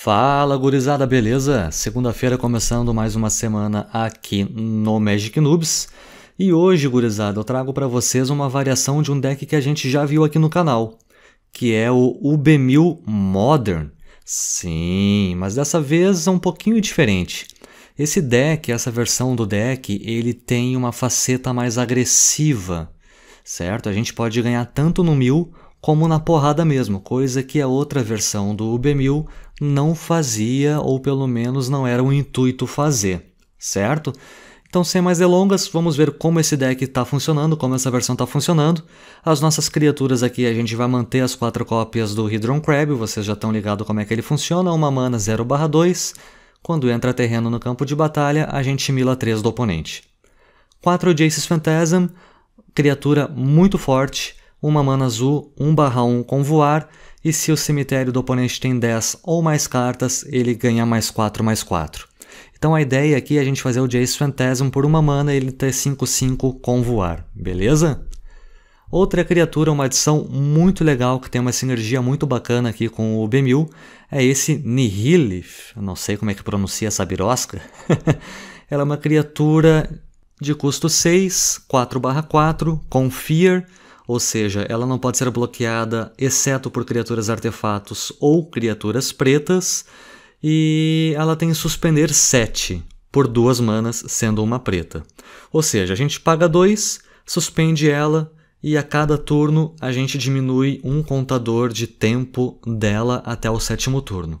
Fala gurizada, beleza? Segunda-feira começando mais uma semana aqui no Magic Noobs. E hoje, gurizada, eu trago para vocês uma variação de um deck que a gente já viu aqui no canal, que é o UB1000 Modern. Sim, mas dessa vez é um pouquinho diferente. Esse deck, essa versão do deck, ele tem uma faceta mais agressiva, certo? A gente pode ganhar tanto no 1000 como na porrada mesmo, coisa que a outra versão do UB1000 não fazia ou pelo menos não era o intuito fazer, certo? Então, sem mais delongas, vamos ver como esse deck está funcionando, como essa versão está funcionando. As nossas criaturas aqui, a gente vai manter as quatro cópias do Hydron Crab, vocês já estão ligados como é que ele funciona, uma mana 0/2. Quando entra terreno no campo de batalha, a gente mila 3 do oponente. 4 Jace's Phantasm, criatura muito forte, uma mana azul 1/1 com voar, e se o cemitério do oponente tem 10 ou mais cartas, ele ganha mais 4 mais 4. Então a ideia aqui é a gente fazer o Jace Phantasm por uma mana e ele ter 5/5 com voar, beleza? Outra criatura, uma adição muito legal que tem uma sinergia muito bacana aqui com o Bemil, é esse Nihilif. Eu não sei como é que pronuncia essa birosca. Ela é uma criatura de custo 6, 4/4, com Fear ou seja, ela não pode ser bloqueada exceto por criaturas artefatos ou criaturas pretas, e ela tem suspender 7 por duas manas, sendo uma preta. Ou seja, a gente paga 2, suspende ela e a cada turno a gente diminui um contador de tempo dela até o sétimo turno.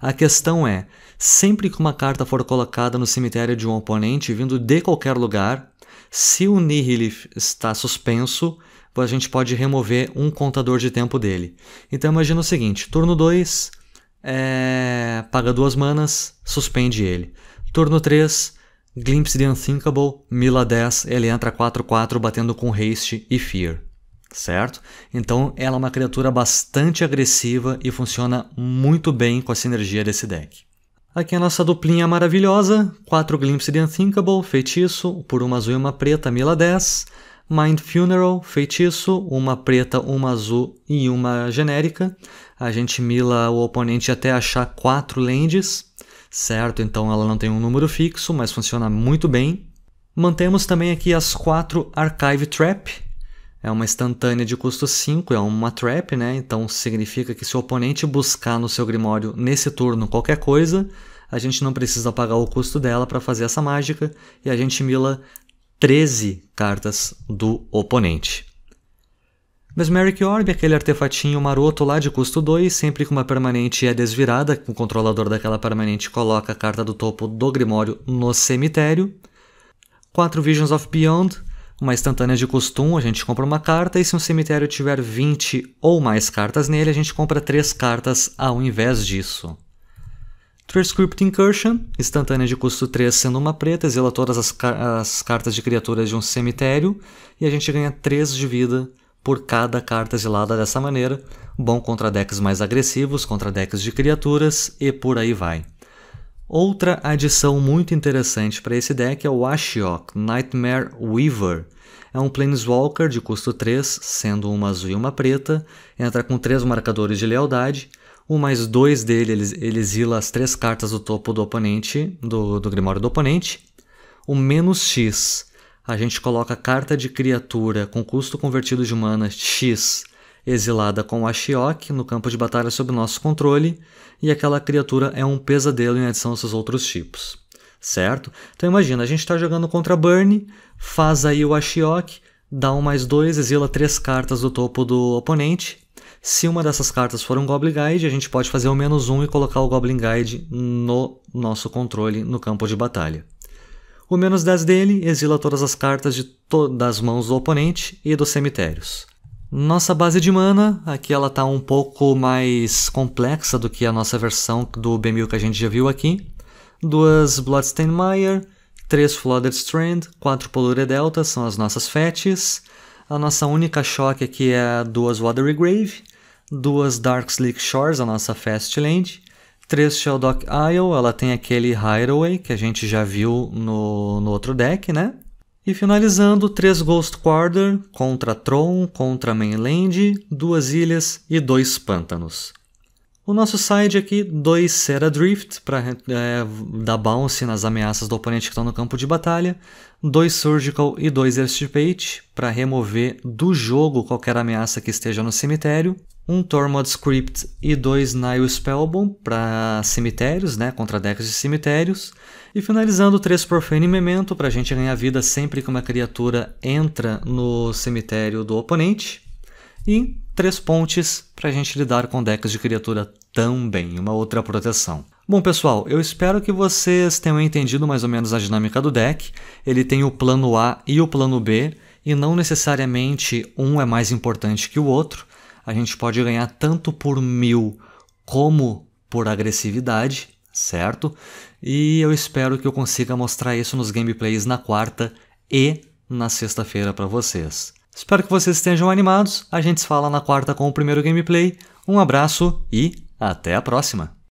A questão é, sempre que uma carta for colocada no cemitério de um oponente vindo de qualquer lugar, se o Nihilif está suspenso, a gente pode remover um contador de tempo dele. Então imagina o seguinte: turno 2, é, paga duas manas, suspende ele. Turno 3, Glimpse the Unthinkable, Mila 10, ele entra 4-4 batendo com Haste e Fear. Certo? Então ela é uma criatura bastante agressiva e funciona muito bem com a sinergia desse deck. Aqui a nossa duplinha maravilhosa: 4 Glimpse the Unthinkable, feitiço, por uma azul e uma preta, Mila 10. Mind Funeral, feitiço, uma preta, uma azul e uma genérica. A gente mila o oponente até achar quatro lands, certo? Então ela não tem um número fixo, mas funciona muito bem. Mantemos também aqui as quatro Archive Trap. É uma instantânea de custo 5, é uma trap, né? Então significa que se o oponente buscar no seu Grimório nesse turno qualquer coisa, a gente não precisa pagar o custo dela para fazer essa mágica e a gente mila 13 cartas do oponente. Mesmeric Orb, aquele artefatinho maroto lá de custo 2, sempre que uma permanente é desvirada, o controlador daquela permanente coloca a carta do topo do Grimório no cemitério. 4 Visions of Beyond, uma instantânea de custo 1, a gente compra uma carta, e se um cemitério tiver 20 ou mais cartas nele, a gente compra 3 cartas ao invés disso. Transcript Incursion, instantânea de custo 3 sendo uma preta, exila todas as, as cartas de criaturas de um cemitério e a gente ganha 3 de vida por cada carta exilada dessa maneira, bom contra decks mais agressivos, contra decks de criaturas e por aí vai. Outra adição muito interessante para esse deck é o Ashiok Nightmare Weaver. É um Planeswalker de custo 3, sendo uma azul e uma preta, entra com 3 marcadores de lealdade o mais 2 dele, ele, ele exila as três cartas do topo do oponente, do, do grimório do oponente. O menos x, a gente coloca a carta de criatura com custo convertido de mana x exilada com o Shiok no campo de batalha sob nosso controle, e aquela criatura é um pesadelo em adição aos seus outros tipos certo? Então imagina, a gente está jogando contra Burn, faz aí o Ashiok, dá um mais dois, exila três cartas do topo do oponente, se uma dessas cartas for um Goblin Guide, a gente pode fazer o menos um e colocar o Goblin Guide no nosso controle no campo de batalha. O menos 10 dele exila todas as cartas de todas das mãos do oponente e dos cemitérios. Nossa base de mana, aqui ela está um pouco mais complexa do que a nossa versão do B1000 que a gente já viu aqui. Duas Bloodstained Mire, três Flooded Strand, quatro Polure Delta são as nossas fetches. A nossa única choque aqui é duas Watery Grave, duas Dark Slick Shores, a nossa Fastland, três Sheldock Isle, ela tem aquele Hideaway que a gente já viu no, no outro deck, né? E finalizando, três Ghost Quarter contra Tron, contra Mainland, duas ilhas e dois pântanos. O nosso side aqui, 2 Sera Drift, para é, dar bounce nas ameaças do oponente que estão no campo de batalha. 2 Surgical e 2 Extirpate, para remover do jogo qualquer ameaça que esteja no cemitério. 1 um Tormod Script e 2 Nile Spellbomb, para cemitérios, né, contra decks de cemitérios. E finalizando, 3 Profane Memento, para a gente ganhar vida sempre que uma criatura entra no cemitério do oponente. E três pontes para a gente lidar com decks de criatura também, uma outra proteção. Bom pessoal, eu espero que vocês tenham entendido mais ou menos a dinâmica do deck. Ele tem o plano A e o plano B, e não necessariamente um é mais importante que o outro. A gente pode ganhar tanto por mil como por agressividade, certo? E eu espero que eu consiga mostrar isso nos gameplays na quarta e na sexta-feira para vocês. Espero que vocês estejam animados. A gente se fala na quarta com o primeiro gameplay. Um abraço e até a próxima!